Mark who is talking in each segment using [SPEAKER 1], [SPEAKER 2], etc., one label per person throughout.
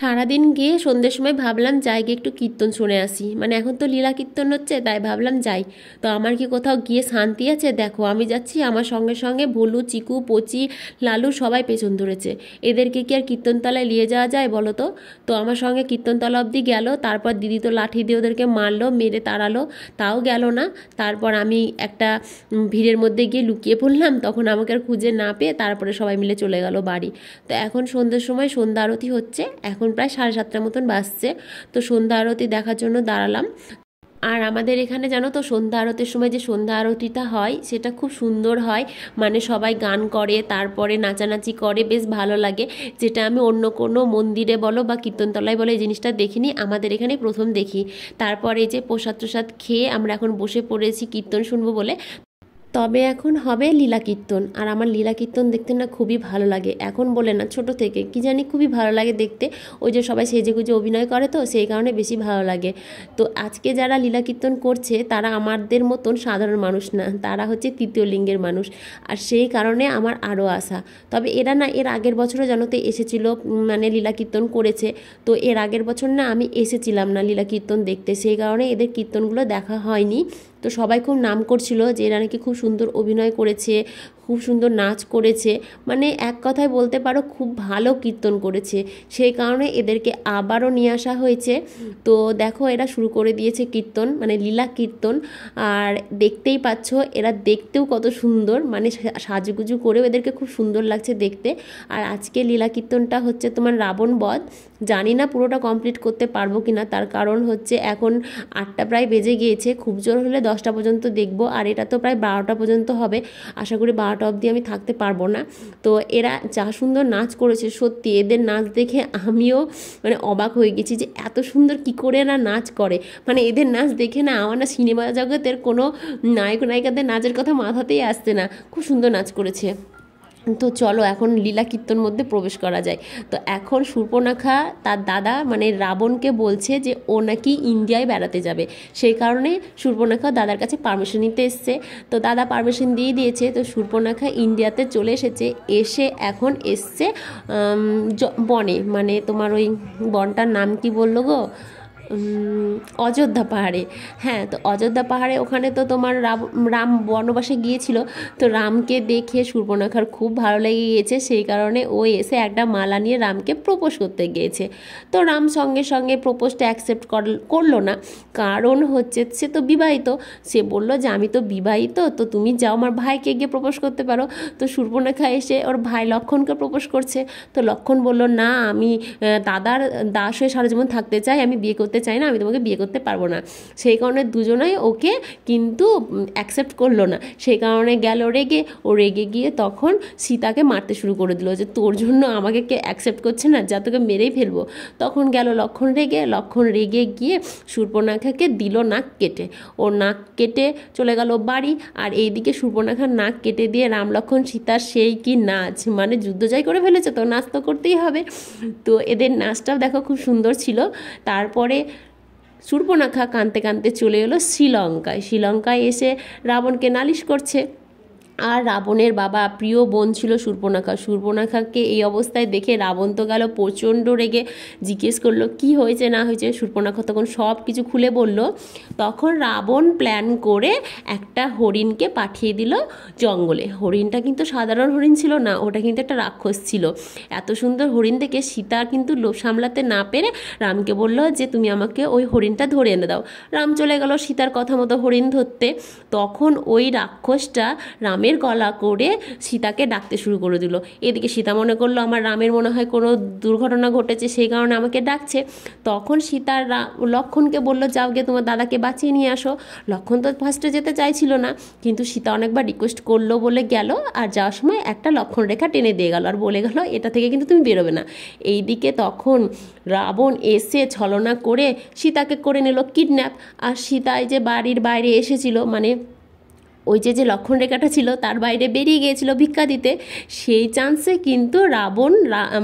[SPEAKER 1] সারাদিন গিয়ে সন্ধ্যের সময় ভাবলাম যাই গিয়ে একটু কীর্তন শুনে আসি মানে এখন তো লীলা কীর্তন হচ্ছে তাই ভাবলাম যাই তো আমার কি কোথাও গিয়ে শান্তি আছে দেখো আমি যাচ্ছি আমার সঙ্গে সঙ্গে ভলু চিকু পচি লালু সবাই পেছন ধরেছে এদেরকে কি আর কীর্তনতলায় নিয়ে যাওয়া যায় বলো তো তো আমার সঙ্গে কীর্তনতলা অবধি গেল তারপর দিদি তো লাঠি দিয়ে ওদেরকে মারলো মেরে তাড়ালো তাও গেল না তারপর আমি একটা ভিড়ের মধ্যে গিয়ে লুকিয়ে পড়লাম তখন আমাকে আর খুঁজে না পেয়ে তারপরে সবাই মিলে চলে গেল বাড়ি তো এখন সন্ধ্যের সময় সন্ধ্যা আরতি হচ্ছে এখন এখন প্রায় সাড়ে সাতটার মতন বাসছে তো সন্ধ্যা আরতি দেখার জন্য দাঁড়ালাম আর আমাদের এখানে জানো তো সন্ধ্যা আরতির সময় যে সন্ধ্যা আরতিটা হয় সেটা খুব সুন্দর হয় মানে সবাই গান করে তারপরে নাচানাচি করে বেশ ভালো লাগে যেটা আমি অন্য কোনো মন্দিরে বলো বা কীর্তনতলায় বলো এই জিনিসটা দেখিনি আমাদের এখানে প্রথম দেখি তারপরে যে প্রসাদ প্রসাদ খেয়ে আমরা এখন বসে পড়েছি কীর্তন শুনবো বলে তবে এখন হবে লীলা কীর্তন আর আমার লীলা কীর্তন দেখতে না খুবই ভালো লাগে এখন বলে না ছোট থেকে কি জানি খুবই ভালো লাগে দেখতে ওই যে সবাই সেজে গুজে অভিনয় করে তো সেই কারণে বেশি ভালো লাগে তো আজকে যারা লীলা কীর্তন করছে তারা আমাদের মতন সাধারণ মানুষ না তারা হচ্ছে তৃতীয় লিঙ্গের মানুষ আর সেই কারণে আমার আরও আশা তবে এরা না এর আগের বছরও যেন তো এসেছিলো মানে লীলা কীর্তন করেছে তো এর আগের বছর না আমি এসেছিলাম না লীলা কীর্তন দেখতে সেই কারণে এদের কীর্তনগুলো দেখা হয়নি তো সবাই খুব নাম করছিল যে এরা নাকি খুব সুন্দর অভিনয় করেছে খুব সুন্দর নাচ করেছে মানে এক কথায় বলতে পারো খুব ভালো কীর্তন করেছে সেই কারণে এদেরকে আবারও নিয়ে আসা হয়েছে তো দেখো এরা শুরু করে দিয়েছে কীর্তন মানে লীলা কীর্তন আর দেখতেই পাচ্ছ এরা দেখতেও কত সুন্দর মানে সাজুগুজু করেও এদেরকে খুব সুন্দর লাগছে দেখতে আর আজকে লীলা কীর্তনটা হচ্ছে তোমার রাবণ বধ জানি না পুরোটা কমপ্লিট করতে পারবো কি না তার কারণ হচ্ছে এখন আটটা প্রায় বেজে গিয়েছে খুব জোর হলে দশটা পর্যন্ত দেখবো আর এটা তো প্রায় বারোটা পর্যন্ত হবে আশা করি বারো অব দি আমি থাকতে পারবো না তো এরা যা সুন্দর নাচ করেছে সত্যি এদের নাচ দেখে আমিও মানে অবাক হয়ে গেছি যে এত সুন্দর কি করে এরা নাচ করে মানে এদের নাচ দেখে না আমার না সিনেমা জগতের কোনো নায়ক নায়িকাদের নাচের কথা মাথাতেই আসছে না খুব সুন্দর নাচ করেছে তো চলো এখন লীলা কীর্তন মধ্যে প্রবেশ করা যায় তো এখন সুর্পনাখা তার দাদা মানে রাবণকে বলছে যে ও নাকি ইন্ডিয়ায় বেড়াতে যাবে সেই কারণে সুর্পনাখা দাদার কাছে পারমিশন নিতে এসছে তো দাদা পারমিশন দিয়ে দিয়েছে তো সুর্পনাখা ইন্ডিয়াতে চলে এসেছে এসে এখন এসছে বনে মানে তোমার ওই বনটার নাম কি বললো গো অযোধ্যা পাহাড়ে হ্যাঁ তো অযোধ্যা পাহাড়ে ওখানে তো তোমার রাম রাম বনবাসে গিয়েছিল তো রামকে দেখে সুর্পনখার খুব ভালো লেগে গিয়েছে সেই কারণে ও এসে একটা মালা নিয়ে রামকে প্রপোজ করতে গিয়েছে তো রাম সঙ্গে সঙ্গে প্রপোজটা অ্যাকসেপ্ট করলো না কারণ হচ্ছে সে তো বিবাহিত সে বলল যে আমি তো বিবাহিত তো তুমি যাও আমার ভাইকে গিয়ে প্রপোজ করতে পারো তো সুর্পনখা এসে ওর ভাই লক্ষণকে প্রপোজ করছে তো লক্ষণ বলল না আমি দাদার দাস হয়ে সারা জীবন থাকতে চাই আমি বিয়ে করতে করতে চাই না আমি তোমাকে বিয়ে করতে পারবো না সেই কারণে দুজনাই ওকে কিন্তু অ্যাকসেপ্ট করলো না সেই কারণে গেল রেগে ও রেগে গিয়ে তখন সীতাকে মারতে শুরু করে দিল যে তোর জন্য আমাকে কে অ্যাকসেপ্ট করছে না যা তোকে মেরেই ফেলবো তখন গেল লক্ষণ রেগে লক্ষণ রেগে গিয়ে সূর্পনাখাকে দিল নাক কেটে ও নাক কেটে চলে গেল বাড়ি আর এইদিকে সূর্পনাখার নাক কেটে দিয়ে রাম লক্ষণ সীতার সেই কি নাচ মানে যুদ্ধ জয় করে ফেলেছে তো নাচ তো করতেই হবে তো এদের নাচটাও দেখো খুব সুন্দর ছিল তারপরে সূর্পনাখা কাঁদতে কাঁদতে চলে এলো শ্রীলঙ্কায় শ্রীলঙ্কায় এসে রাবণকে নালিশ করছে আর রাবণের বাবা প্রিয় বোন ছিল সুর্পনাখা সূর্পনাখাকে এই অবস্থায় দেখে রাবণ তো গেল প্রচণ্ড রেগে জিজ্ঞেস করলো কি হয়েছে না হয়েছে সূর্পনাখা তখন সব কিছু খুলে বলল তখন রাবণ প্ল্যান করে একটা হরিণকে পাঠিয়ে দিল জঙ্গলে হরিণটা কিন্তু সাধারণ হরিণ ছিল না ওটা কিন্তু একটা রাক্ষস ছিল এত সুন্দর হরিণ দেখে সীতা কিন্তু লোভ সামলাতে না পেরে রামকে বলল যে তুমি আমাকে ওই হরিণটা ধরে এনে দাও রাম চলে গেল সীতার কথা মতো হরিণ ধরতে তখন ওই রাক্ষসটা রাম রামের গলা করে সীতাকে ডাকতে শুরু করে দিল এদিকে সীতা মনে করলো আমার রামের মনে হয় কোনো দুর্ঘটনা ঘটেছে সেই কারণে আমাকে ডাকছে তখন সীতা লক্ষণকে বলল যাও গিয়ে তোমার দাদাকে বাঁচিয়ে নিয়ে আসো লক্ষণ তো ফার্স্টে যেতে চাইছিল না কিন্তু সীতা অনেকবার রিকোয়েস্ট করলো বলে গেল আর যাওয়ার সময় একটা লক্ষণ রেখা টেনে দিয়ে গেল আর বলে গেল এটা থেকে কিন্তু তুমি বেরোবে না এইদিকে তখন রাবণ এসে ছলনা করে সীতাকে করে নিল কিডন্যাপ আর সীতায় যে বাড়ির বাইরে এসেছিল মানে ওই যে যে লক্ষণ রেখাটা ছিল তার বাইরে বেরিয়ে গিয়েছিল ভিক্ষা দিতে সেই চান্সে কিন্তু রাবণ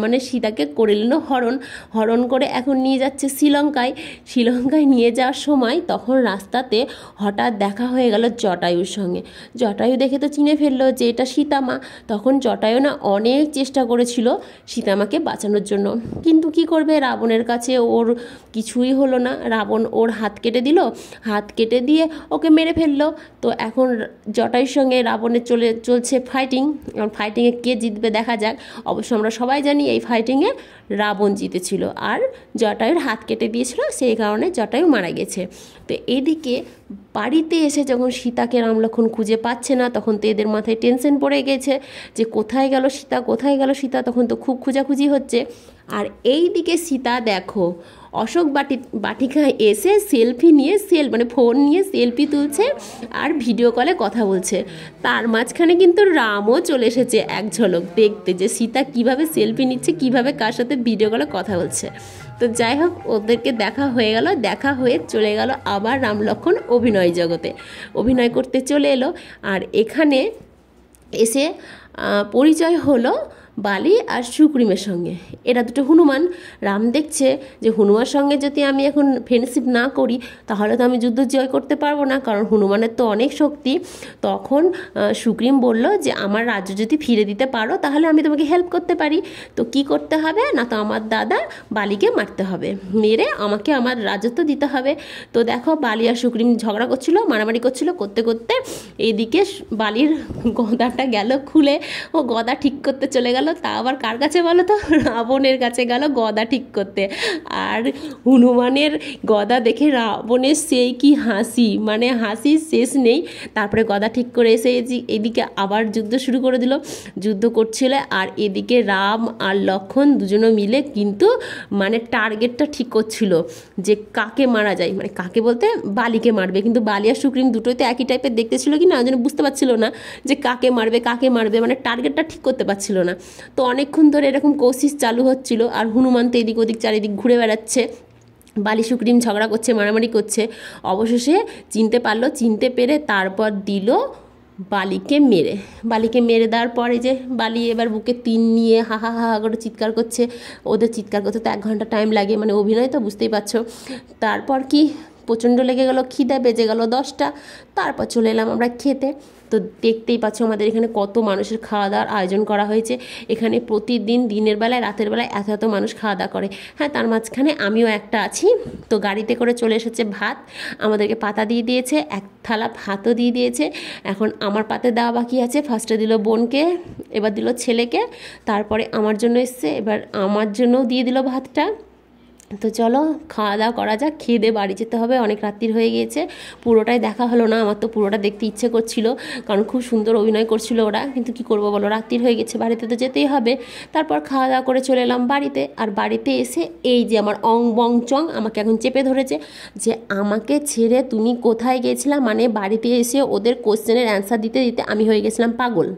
[SPEAKER 1] মানে সীতাকে করে নিল হরণ হরণ করে এখন নিয়ে যাচ্ছে শ্রীলঙ্কায় শ্রীলঙ্কায় নিয়ে যাওয়ার সময় তখন রাস্তাতে হঠাৎ দেখা হয়ে গেল জটায়ুর সঙ্গে জটায়ু দেখে তো চিনে ফেললো যে এটা সীতামা তখন জটায়ু না অনেক চেষ্টা করেছিল সীতামাকে বাঁচানোর জন্য কিন্তু কি করবে রাবণের কাছে ওর কিছুই হলো না রাবণ ওর হাত কেটে দিল হাত কেটে দিয়ে ওকে মেরে ফেললো তো এখন জটায়ুর সঙ্গে রাবণের চলে চলছে ফাইটিং এবং ফাইটিংয়ে কে জিতবে দেখা যাক অবশ্য আমরা সবাই জানি এই ফাইটিংয়ে রাবণ জিতেছিল আর জটায়ুর হাত কেটে দিয়েছিল সেই কারণে জটায়ু মারা গেছে তো এদিকে বাড়িতে এসে যখন সীতাকে রামলক্ষণ খুঁজে পাচ্ছে না তখন তো এদের মাথায় টেনশন পড়ে গেছে যে কোথায় গেল সীতা কোথায় গেল সীতা তখন তো খুব খোঁজাখুঁজি হচ্ছে আর এই দিকে সীতা দেখো অশোক বাটি বাটিকা এসে সেলফি নিয়ে সেল মানে ফোন নিয়ে সেলফি তুলছে আর ভিডিও কলে কথা বলছে তার মাঝখানে কিন্তু রামও চলে এসেছে এক ঝলক দেখতে যে সীতা কিভাবে সেলফি নিচ্ছে কিভাবে কার সাথে ভিডিও কলে কথা বলছে তো যাই হোক ওদেরকে দেখা হয়ে গেল দেখা হয়ে চলে গেল আবার রামলক্ষণ অভিনয় জগতে অভিনয় করতে চলে এলো আর এখানে এসে পরিচয় হলো বালি আর সুক্রিমের সঙ্গে এরা দুটো হনুমান রাম দেখছে যে হনুমার সঙ্গে যদি আমি এখন ফ্রেন্ডশিপ না করি তাহলে তো আমি যুদ্ধ জয় করতে পারবো না কারণ হনুমানের তো অনেক শক্তি তখন সুক্রিম বলল যে আমার রাজ্য যদি ফিরে দিতে পারো তাহলে আমি তোমাকে হেল্প করতে পারি তো কি করতে হবে না তো আমার দাদা বালিকে মারতে হবে মেরে আমাকে আমার রাজত্ব দিতে হবে তো দেখো বালি আর সুক্রিম ঝগড়া করছিলো মারামারি করছিল করতে করতে এদিকে বালির গদাটা গেল খুলে ও গদা ঠিক করতে চলে গেল গেল তা আবার কার কাছে বলো তো রাবণের কাছে গেল গদা ঠিক করতে আর হনুমানের গদা দেখে রাবণের সেই কি হাসি মানে হাসি শেষ নেই তারপরে গদা ঠিক করে এসে এদিকে আবার যুদ্ধ শুরু করে দিল যুদ্ধ করছিল আর এদিকে রাম আর লক্ষণ দুজনও মিলে কিন্তু মানে টার্গেটটা ঠিক করছিল যে কাকে মারা যায় মানে কাকে বলতে বালিকে মারবে কিন্তু বালি আর সুক্রিম দুটোই তো একই টাইপের দেখতে ছিল কি না ওই জন্য বুঝতে পারছিল না যে কাকে মারবে কাকে মারবে মানে টার্গেটটা ঠিক করতে পারছিল না তো অনেকক্ষণ ধরে এরকম কৌশিস চালু হচ্ছিল আর হনুমান তো এদিক ওদিক চারিদিক ঘুরে বেড়াচ্ছে বালি সুক্রিম ঝগড়া করছে মারামারি করছে অবশেষে চিনতে পারলো চিনতে পেরে তারপর দিল বালিকে মেরে বালিকে মেরে দেওয়ার পরে যে বালি এবার বুকে তিন নিয়ে হা হা হা করে চিৎকার করছে ওদের চিৎকার করতে তো এক ঘন্টা টাইম লাগে মানে অভিনয় তো বুঝতেই পারছো তারপর কি প্রচণ্ড লেগে গেল খিদে বেজে গেল দশটা তারপর চলে এলাম আমরা খেতে তো দেখতেই পাচ্ছ আমাদের এখানে কত মানুষের খাওয়া দাওয়ার আয়োজন করা হয়েছে এখানে প্রতিদিন দিনের বেলায় রাতের বেলায় এত এত মানুষ খাওয়া দাওয়া করে হ্যাঁ তার মাঝখানে আমিও একটা আছি তো গাড়িতে করে চলে এসেছে ভাত আমাদেরকে পাতা দিয়ে দিয়েছে এক থালা ভাতও দিয়ে দিয়েছে এখন আমার পাতে দেওয়া বাকি আছে ফার্স্টে দিল বোনকে এবার দিল ছেলেকে তারপরে আমার জন্য এসছে এবার আমার জন্যও দিয়ে দিল ভাতটা তো চলো খাওয়া দাওয়া করা যাক খেয়ে দিয়ে বাড়ি যেতে হবে অনেক রাত্রির হয়ে গিয়েছে পুরোটাই দেখা হলো না আমার তো পুরোটা দেখতে ইচ্ছে করছিল কারণ খুব সুন্দর অভিনয় করছিল ওরা কিন্তু কি করব বলো রাত্রির হয়ে গেছে বাড়িতে তো যেতেই হবে তারপর খাওয়া দাওয়া করে চলে এলাম বাড়িতে আর বাড়িতে এসে এই যে আমার অং বং চং আমাকে এখন চেপে ধরেছে যে আমাকে ছেড়ে তুমি কোথায় গেছিলাম মানে বাড়িতে এসে ওদের কোশ্চেনের অ্যান্সার দিতে দিতে আমি হয়ে গেছিলাম পাগল